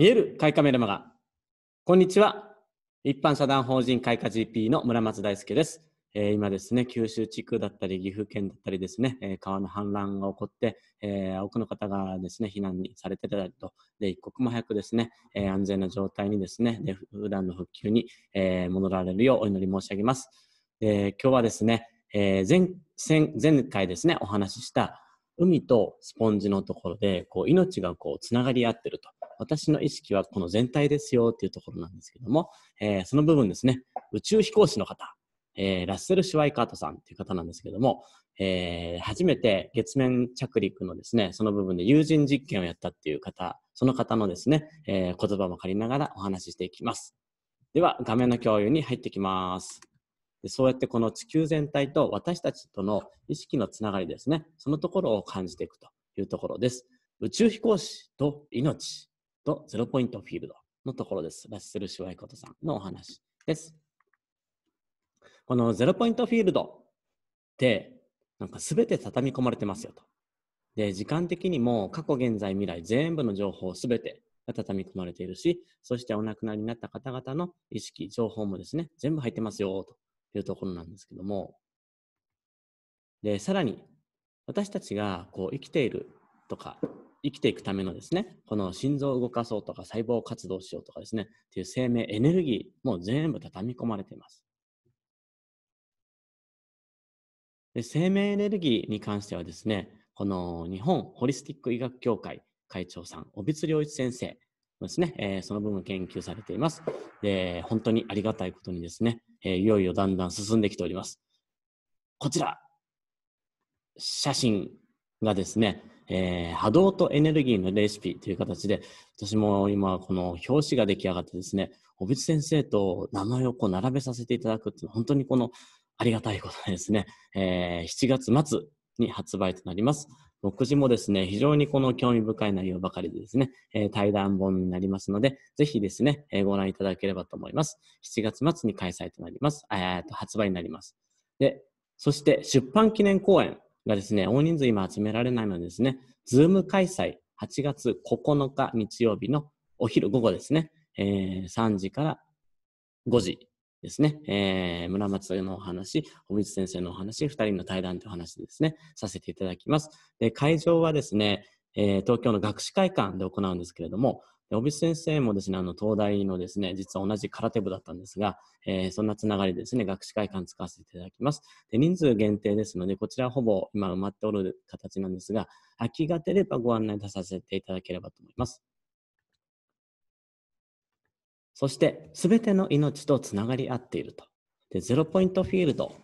見える開花メルマガ。こんにちは。一般社団法人開花 GP の村松大輔です。えー、今ですね、九州地区だったり、岐阜県だったりですね、えー、川の氾濫が起こって、えー、多くの方がですね、避難にされてたりと、で、一刻も早くですね、え安全な状態にですね、で普段の復旧に、え戻られるようお祈り申し上げます。え今日はですね、え前前回ですね、お話しした海とスポンジのところで、こう、命がこう、つながり合ってると。私の意識はこの全体ですよっていうところなんですけども、えー、その部分ですね、宇宙飛行士の方、えー、ラッセル・シュワイカートさんっていう方なんですけども、えー、初めて月面着陸のですね、その部分で有人実験をやったっていう方、その方のですね、えー、言葉も借りながらお話ししていきます。では、画面の共有に入ってきます。でそうやってこの地球全体と私たちとの意識のつながりですね、そのところを感じていくというところです。宇宙飛行士と命とゼロポイントフィールドのところです。ラッセル・シワイコトさんのお話です。このゼロポイントフィールドって、なんか全て畳み込まれてますよと。で、時間的にも過去、現在、未来、全部の情報全てが畳み込まれているし、そしてお亡くなりになった方々の意識、情報もですね、全部入ってますよというところなんですけども、で、さらに、私たちがこう生きているとか、生きていくためのですね、この心臓を動かそうとか、細胞活動しようとかですね、っていう生命エネルギー、もう全部畳み込まれています。で生命エネルギーに関してはですね、この日本ホリスティック医学協会会長さん、尾光良一先生ですね、えー、その部分研究されています。で、本当にありがたいことにですね、えー、いよいよだんだん進んできております。こちら、写真がですね、えー、波動とエネルギーのレシピという形で、私も今この表紙が出来上がってですね、小渕先生と名前をこう並べさせていただくっていうのは本当にこのありがたいことですね、えー、7月末に発売となります。目次もですね、非常にこの興味深い内容ばかりでですね、えー、対談本になりますので、ぜひですね、えー、ご覧いただければと思います。7月末に開催となります。えと発売になります。で、そして出版記念公演がですね、大人数今集められないのでですね、ズーム開催8月9日日曜日のお昼午後ですね、えー、3時から5時ですね、えー、村松さんのお話、小渕先生のお話、二人の対談という話ですね、させていただきます。で会場はですね、えー、東京の学士会館で行うんですけれども、小渕先生もですね、あの、東大のですね、実は同じ空手部だったんですが、えー、そんなつながりですね、学士会館使わせていただきます。で、人数限定ですので、こちらはほぼ今埋まっておる形なんですが、空きが出ればご案内出させていただければと思います。そして、すべての命とつながり合っていると。で、ゼロポイントフィールド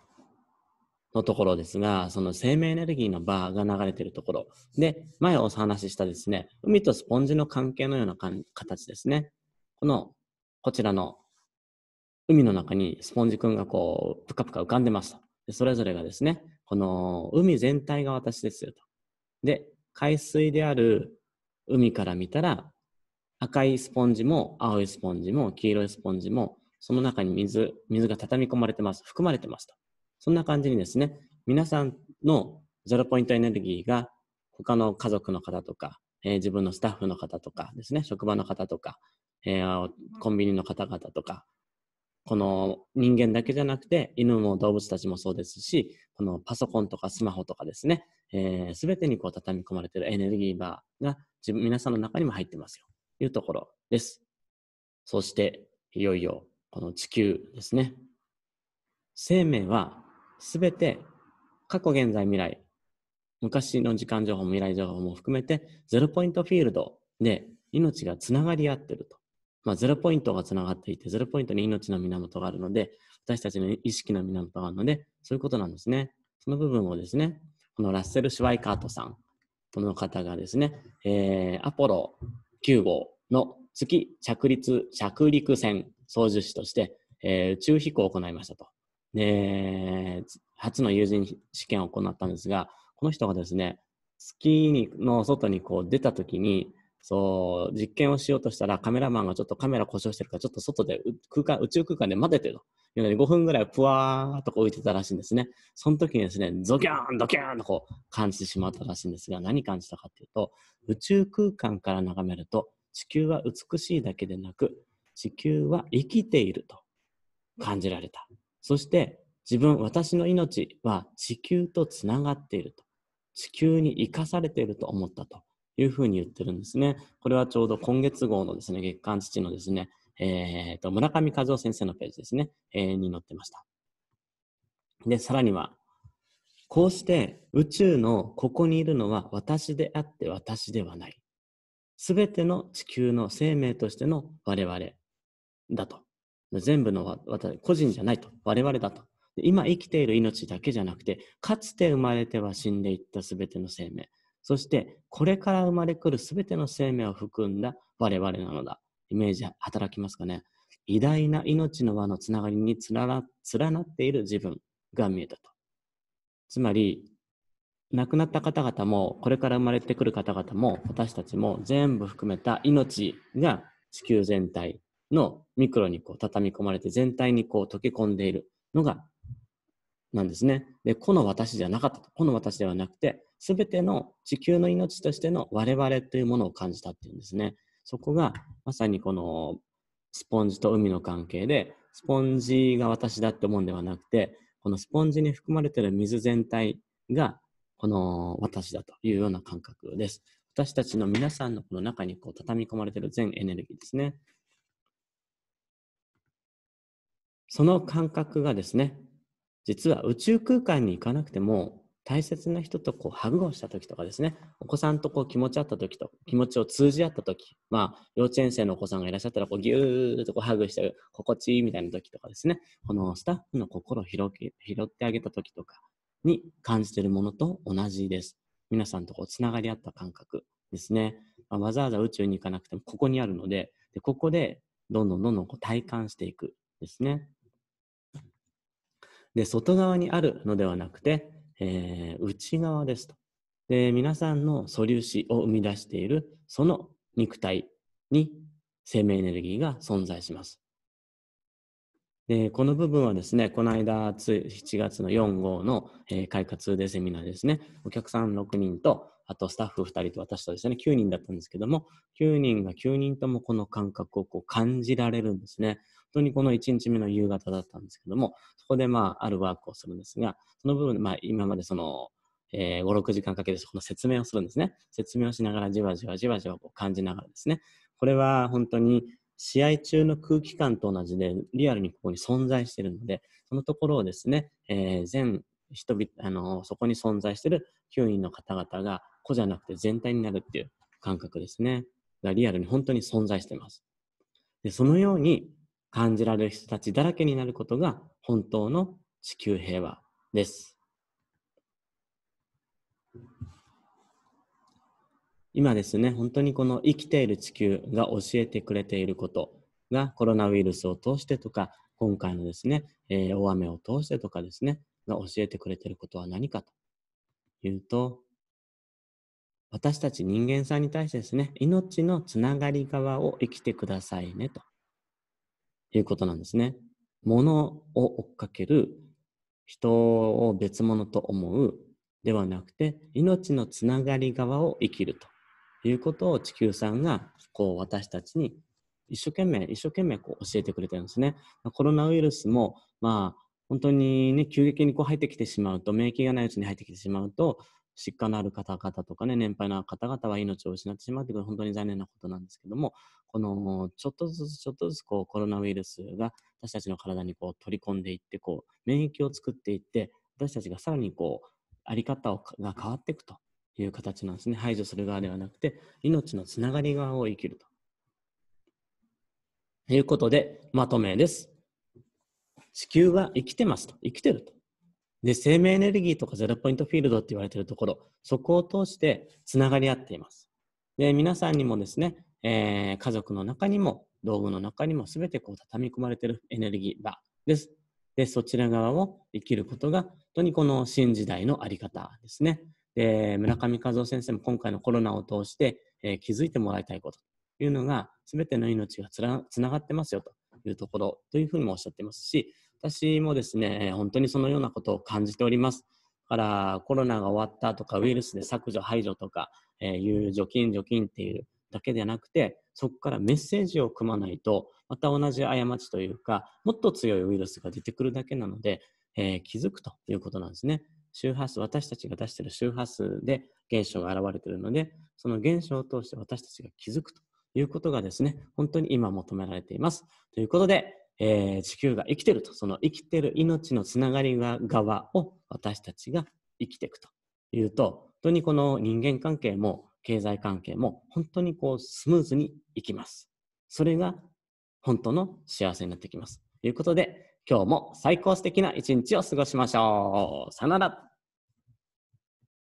のところですが、その生命エネルギーのバーが流れているところ。で、前お話ししたですね、海とスポンジの関係のような形ですね。この、こちらの海の中にスポンジくんがこう、ぷかぷか浮かんでました。でそれぞれがですね、この海全体が私ですよと。で、海水である海から見たら赤いスポンジも青いスポンジも黄色いスポンジもその中に水、水が畳み込まれてます。含まれてますと。そんな感じにですね、皆さんのゼロポイントエネルギーが他の家族の方とか、えー、自分のスタッフの方とかですね、職場の方とか、えー、コンビニの方々とか、この人間だけじゃなくて、犬も動物たちもそうですし、このパソコンとかスマホとかですね、す、えー、べ、てにこう畳み込まれているエネルギーバーが皆さんの中にも入ってますよ。いうところです。そして、いよいよ、この地球ですね。生命はすべて過去、現在、未来、昔の時間情報も未来情報も含めて、ゼロポイントフィールドで命がつながり合ってると。まあ、ゼロポイントがつながっていて、ゼロポイントに命の源があるので、私たちの意識の源があるので、そういうことなんですね。その部分をですね、このラッセル・シュワイカートさん、この方がですね、えー、アポロ9号の月着陸、着陸船操縦士として、えー、宇宙飛行を行いましたと。で、初の有人試験を行ったんですが、この人がですね、月の外にこう出た時に、そう、実験をしようとしたらカメラマンがちょっとカメラ故障してるから、ちょっと外で空間、宇宙空間で待ててと。いうの5分ぐらいぷわーっとこう浮いてたらしいんですね。その時にですね、ゾキャーン、ドキャーンとこう感じてしまったらしいんですが、何感じたかっていうと、宇宙空間から眺めると、地球は美しいだけでなく、地球は生きていると感じられた。そして自分、私の命は地球とつながっていると。地球に生かされていると思ったというふうに言ってるんですね。これはちょうど今月号のですね、月刊父のですね、えっ、ー、と、村上和夫先生のページですね、えー、に載ってました。で、さらには、こうして宇宙のここにいるのは私であって私ではない。すべての地球の生命としての我々だと。全部の私、個人じゃないと。我々だと。今生きている命だけじゃなくて、かつて生まれては死んでいったすべての生命。そして、これから生まれくるすべての生命を含んだ我々なのだ。イメージ働きますかね。偉大な命の輪のつながりに連なっている自分が見えたと。つまり、亡くなった方々も、これから生まれてくる方々も、私たちも全部含めた命が地球全体のミクロにこう畳み込まれて全体にこう溶け込んでいるのが、なんですね。で、この私じゃなかったと。この私ではなくて、すべての地球の命としての我々というものを感じたっていうんですね。そこがまさにこのスポンジと海の関係で、スポンジが私だって思うんではなくて、このスポンジに含まれている水全体が、この私だというような感覚です。私たちの皆さんのこの中にこう畳み込まれている全エネルギーですね。その感覚がですね、実は宇宙空間に行かなくても大切な人とこうハグをした時とかですね、お子さんとこう気持ちあった時と気持ちを通じ合った時、まあ、幼稚園生のお子さんがいらっしゃったらこうギューッとこうハグして心地いいみたいな時とかですね、このスタッフの心を拾ってあげた時とかに感じているものと同じです。皆さんとこうつながり合った感覚ですね。まあ、わざわざ宇宙に行かなくてもここにあるので、でここでどんどんどんどんこう体感していくですね。で、外側にあるのではなくて、えー、内側ですと。で、皆さんの素粒子を生み出しているその肉体に生命エネルギーが存在します。で、この部分はですね、この間、7月の4号の、えー、快活でセミナーですね、お客さん6人と、あとスタッフ2人と私とですね、9人だったんですけども、9人が9人ともこの感覚をこう感じられるんですね。当にこの1日目の夕方だったんですけども、そこでまあ、あるワークをするんですが、その部分でまあ、今までその、えー、5、6時間かけてそこの説明をするんですね。説明をしながらじわじわじわじわこう感じながらですね。これは本当に試合中の空気感と同じでリアルにここに存在しているので、そのところをですね、えー、全人々、あのー、そこに存在している9人の方々が子じゃなくて全体になるっていう感覚ですね。がリアルに本当に存在しています。で、そのように感じられる人たちだらけになることが本当の地球平和です。今ですね、本当にこの生きている地球が教えてくれていることがコロナウイルスを通してとか、今回のですね、えー、大雨を通してとかですね、が教えてくれていることは何かというと、私たち人間さんに対してですね、命のつながり側を生きてくださいねと。いうことなんですね。物を追っかける、人を別物と思うではなくて、命のつながり側を生きるということを地球さんがこう私たちに一生懸命、一生懸命こう教えてくれてるんですね。コロナウイルスも、まあ、本当にね、急激にこう入ってきてしまうと、免疫がないうちに入ってきてしまうと、疾患のある方々とかね、年配の方々は命を失ってしまって、こ本当に残念なことなんですけども、このちょっとずつちょっとずつこうコロナウイルスが私たちの体にこう取り込んでいって、こう免疫を作っていって、私たちがさらにこう、あり方をが変わっていくという形なんですね。排除する側ではなくて、命のつながり側を生きると。ということで、まとめです。地球は生きてますと。生きてると。で、生命エネルギーとかゼロポイントフィールドって言われてるところ、そこを通してつながり合っています。で、皆さんにもですね、えー、家族の中にも、道具の中にも全てこう畳み込まれてるエネルギー場です。で、そちら側を生きることが、本当にこの新時代のあり方ですね。で、村上和夫先生も今回のコロナを通して、えー、気づいてもらいたいことというのが、全ての命がつながってますよというところというふうにもおっしゃってますし、私もですね、本当にそのようなことを感じております。だからコロナが終わったとか、ウイルスで削除、排除とか、えいう除菌、除菌っていうだけではなくて、そこからメッセージを組まないと、また同じ過ちというか、もっと強いウイルスが出てくるだけなので、えー、気づくということなんですね。周波数、私たちが出している周波数で現象が現れているので、その現象を通して私たちが気づくということがですね、本当に今求められています。ということで、えー、地球が生きてると、その生きてる命のつながりが側を私たちが生きていくというと、本当にこの人間関係も経済関係も本当にこうスムーズにいきます。それが本当の幸せになってきます。ということで、今日も最高素敵な一日を過ごしましょう。さよなら。